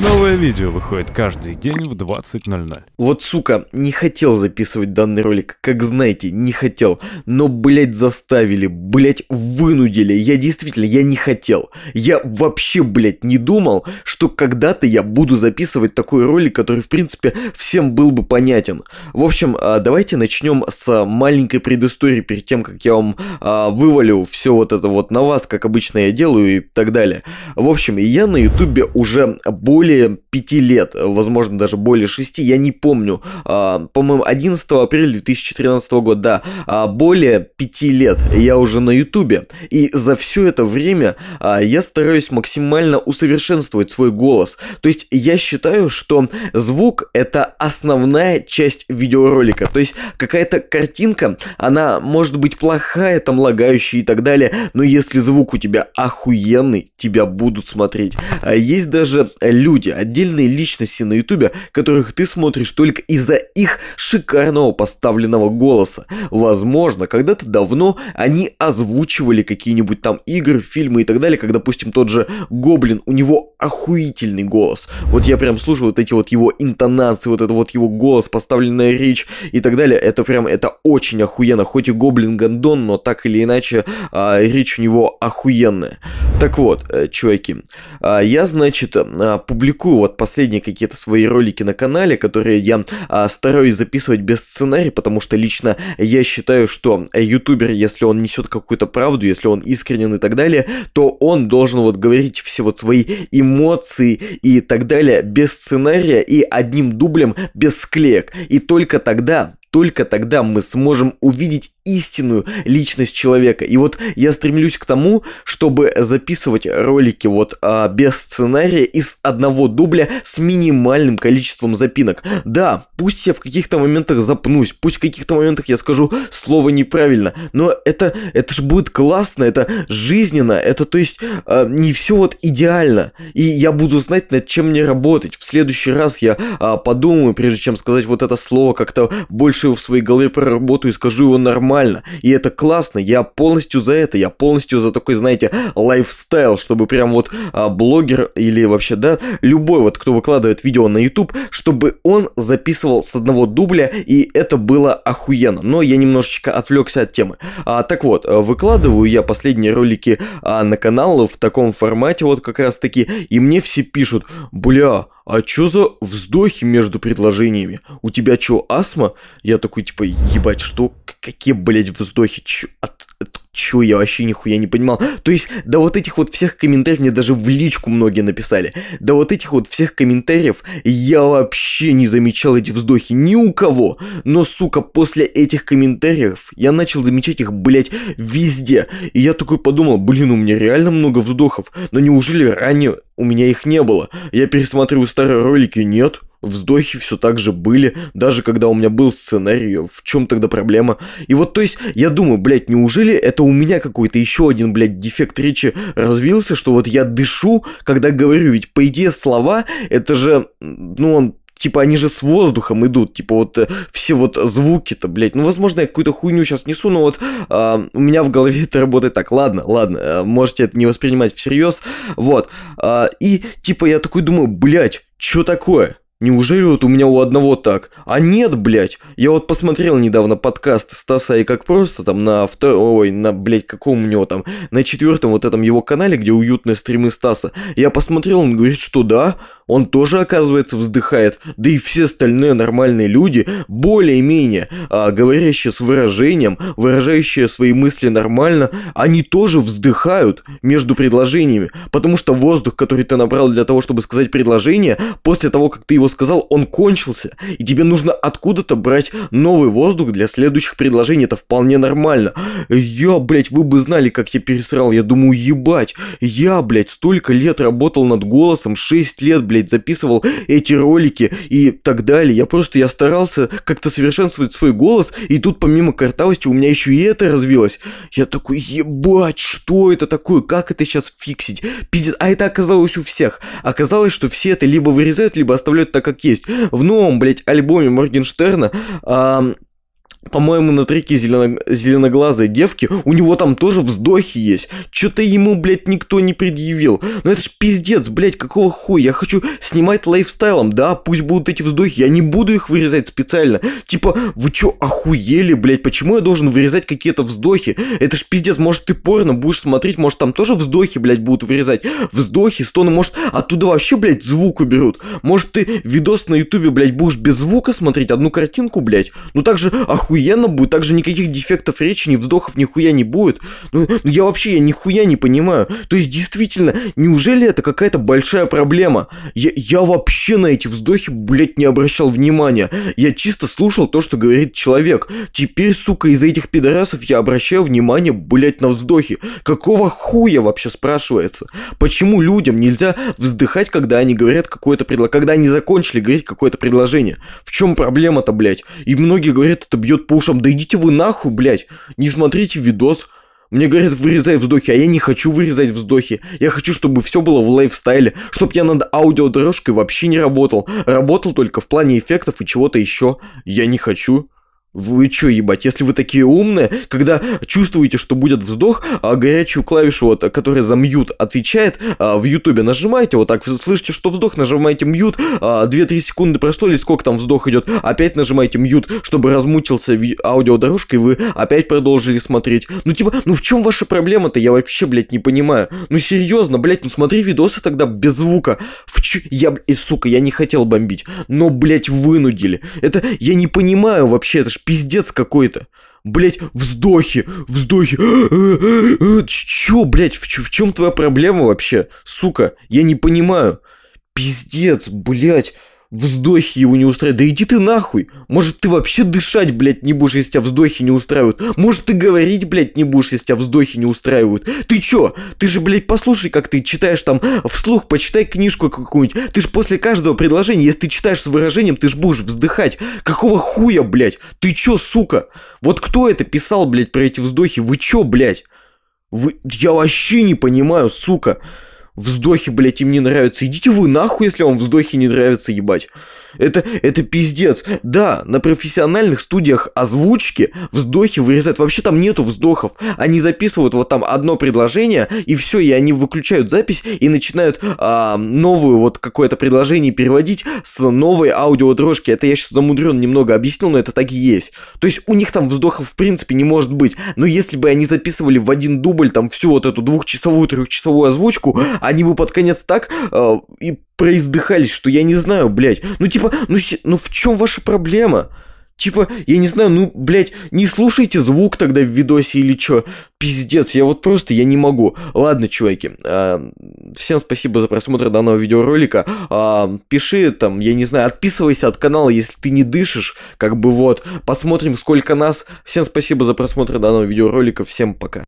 Новое видео выходит каждый день в 20.00. Вот сука, не хотел записывать данный ролик, как знаете, не хотел. Но, блять, заставили, блять, вынудили. Я действительно, я не хотел. Я вообще, блять, не думал, что когда-то я буду записывать такой ролик, который, в принципе, всем был бы понятен. В общем, а, давайте начнем с маленькой предыстории, перед тем, как я вам а, вывалю все вот это вот на вас, как обычно я делаю и так далее. В общем, я на ютубе уже более более 5 лет, возможно, даже более 6, я не помню. А, по-моему, 11 апреля 2013 года, да, более 5 лет я уже на Ютубе. И за все это время а, я стараюсь максимально усовершенствовать свой голос. То есть я считаю, что звук это основная часть видеоролика. То есть какая-то картинка, она может быть плохая, там лагающая и так далее, но если звук у тебя охуенный, тебя будут смотреть. А, есть даже люди, люди, отдельные личности на ютубе, которых ты смотришь только из-за их шикарного поставленного голоса. Возможно, когда-то давно они озвучивали какие-нибудь там игры, фильмы и так далее, как, допустим, тот же Гоблин, у него охуительный голос. Вот я прям слушаю вот эти вот его интонации, вот это вот его голос, поставленная речь и так далее. Это прям, это очень охуенно. Хоть и Гоблин Гондон, но так или иначе а, речь у него охуенная. Так вот, э, чуваки, а, я, значит, а, публикую публикую вот последние какие-то свои ролики на канале, которые я а, стараюсь записывать без сценария, потому что лично я считаю, что э, ютубер, если он несет какую-то правду, если он искренен и так далее, то он должен вот говорить все вот свои эмоции и так далее без сценария и одним дублем без склеек. И только тогда только тогда мы сможем увидеть истинную личность человека. И вот я стремлюсь к тому, чтобы записывать ролики вот а, без сценария из одного дубля с минимальным количеством запинок. Да, пусть я в каких-то моментах запнусь, пусть в каких-то моментах я скажу слово неправильно, но это, это же будет классно, это жизненно, это то есть а, не все вот идеально. И я буду знать, над чем мне работать. В следующий раз я а, подумаю, прежде чем сказать вот это слово, как-то больше в своей голове проработаю и скажу его нормально нормально. И это классно, я полностью за это, я полностью за такой, знаете, лайфстайл, чтобы прям вот а, блогер или вообще, да, любой вот, кто выкладывает видео на YouTube, чтобы он записывал с одного дубля, и это было охуенно. Но я немножечко отвлекся от темы. А, так вот, э, выкладываю я последние ролики а, на канал в таком формате вот как раз таки, и мне все пишут, бля, а чё за вздохи между предложениями? У тебя чё, астма? Я такой, типа, ебать, что? Какие, блядь, вздохи? Чё? От, от, чё, я вообще нихуя не понимал. То есть, да вот этих вот всех комментариев, мне даже в личку многие написали, да вот этих вот всех комментариев я вообще не замечал эти вздохи ни у кого. Но, сука, после этих комментариев я начал замечать их, блядь, везде. И я такой подумал, блин, у меня реально много вздохов, но неужели ранее у меня их не было? Я пересматриваю старые ролики, нет вздохи все так же были, даже когда у меня был сценарий, в чем тогда проблема? И вот, то есть, я думаю, блядь, неужели это у меня какой-то еще один, блядь, дефект речи развился, что вот я дышу, когда говорю, ведь по идее слова, это же, ну, он Типа, они же с воздухом идут, типа, вот э, все вот звуки-то, блядь. Ну, возможно, я какую-то хуйню сейчас несу, но вот э, у меня в голове это работает так. Ладно, ладно, э, можете это не воспринимать всерьез. Вот. Э, и, типа, я такой думаю, блядь, что такое? Неужели вот у меня у одного так? А нет, блядь, я вот посмотрел недавно подкаст Стаса и как просто там на второй, ой, на, блядь, каком у него там, на четвертом вот этом его канале, где уютные стримы Стаса. Я посмотрел, он говорит, что да, он тоже, оказывается, вздыхает, да и все остальные нормальные люди, более-менее а, говорящие с выражением, выражающие свои мысли нормально, они тоже вздыхают между предложениями, потому что воздух, который ты набрал для того, чтобы сказать предложение, после того, как ты его сказал, он кончился, и тебе нужно откуда-то брать новый воздух для следующих предложений, это вполне нормально. Я, блядь, вы бы знали, как я пересрал, я думаю, ебать, я, блядь, столько лет работал над голосом, 6 лет, блядь, записывал эти ролики и так далее, я просто, я старался как-то совершенствовать свой голос, и тут помимо картавости у меня еще и это развилось. Я такой, ебать, что это такое, как это сейчас фиксить? Пиздец, а это оказалось у всех. Оказалось, что все это либо вырезают, либо оставляют так как есть. В новом, блядь, альбоме Моргенштерна... Э, по-моему, на треке зелено... зеленоглазой девки, у него там тоже вздохи есть. Что-то ему, блядь, никто не предъявил. Ну это ж пиздец, блядь, какого хуя? Я хочу снимать лайфстайлом. Да, пусть будут эти вздохи, я не буду их вырезать специально. Типа, вы чё, охуели, блядь, почему я должен вырезать какие-то вздохи? Это ж пиздец, может ты порно будешь смотреть, может там тоже вздохи, блядь, будут вырезать. Вздохи, стоны, может оттуда вообще, блядь, звук уберут. Может ты видос на ютубе, блядь, будешь без звука смотреть одну картинку, блядь. Ну так же охуенно охуенно будет, также никаких дефектов речи, ни вздохов, нихуя не будет. Ну, ну, я вообще, я нихуя не понимаю. То есть, действительно, неужели это какая-то большая проблема? Я, я вообще на эти вздохи, блядь, не обращал внимания. Я чисто слушал то, что говорит человек. Теперь, сука, из-за этих пидорасов я обращаю внимание, блядь, на вздохи. Какого хуя вообще спрашивается? Почему людям нельзя вздыхать, когда они говорят какое-то предложение, когда они закончили говорить какое-то предложение? В чем проблема-то, блядь? И многие говорят, это бьет бьет по ушам. Да идите вы нахуй, блядь. Не смотрите видос. Мне говорят, вырезай вздохи, а я не хочу вырезать вздохи. Я хочу, чтобы все было в лайфстайле, чтобы я над аудиодорожкой вообще не работал. Работал только в плане эффектов и чего-то еще. Я не хочу. Вы чё, ебать, если вы такие умные, когда чувствуете, что будет вздох, а горячую клавишу, вот, которая за мьют отвечает, а, в ютубе нажимаете, вот так, слышите, что вздох, нажимаете мьют, а, 2-3 секунды прошло, или сколько там вздох идет, опять нажимаете мьют, чтобы размутился аудиодорожка, и вы опять продолжили смотреть. Ну, типа, ну в чем ваша проблема-то, я вообще, блядь, не понимаю. Ну, серьезно, блядь, ну смотри видосы тогда без звука. В ч... Я, и, сука, я не хотел бомбить, но, блядь, вынудили. Это, я не понимаю вообще, это ж пиздец какой-то. Блять, вздохи, вздохи. Чё, блять, в, в чем твоя проблема вообще? Сука, я не понимаю. Пиздец, блять вздохи его не устраивают. Да иди ты нахуй! Может, ты вообще дышать, блядь, не будешь, если тебя вздохи не устраивают. Может, ты говорить, блядь, не будешь, если тебя вздохи не устраивают. Ты чё? Ты же, блядь, послушай, как ты читаешь там вслух, почитай книжку какую-нибудь. Ты ж после каждого предложения, если ты читаешь с выражением, ты ж будешь вздыхать. Какого хуя, блядь? Ты чё, сука? Вот кто это писал, блядь, про эти вздохи? Вы чё, блядь? Вы... Я вообще не понимаю, сука вздохи, блядь, им не нравятся. Идите вы нахуй, если вам вздохи не нравятся, ебать. Это, это пиздец. Да, на профессиональных студиях озвучки вздохи вырезают. Вообще там нету вздохов. Они записывают вот там одно предложение, и все, и они выключают запись и начинают а, новую вот какое-то предложение переводить с новой аудиодрожки. Это я сейчас замудрен немного объяснил, но это так и есть. То есть у них там вздохов в принципе не может быть. Но если бы они записывали в один дубль там всю вот эту двухчасовую, трехчасовую озвучку, они бы под конец так э, и произдыхались, что я не знаю, блядь. Ну, типа, ну, ну в чем ваша проблема? Типа, я не знаю, ну, блядь, не слушайте звук тогда в видосе или чё. Пиздец, я вот просто, я не могу. Ладно, чуваки, э, всем спасибо за просмотр данного видеоролика. Э, пиши там, я не знаю, отписывайся от канала, если ты не дышишь. Как бы вот, посмотрим, сколько нас. Всем спасибо за просмотр данного видеоролика, всем пока.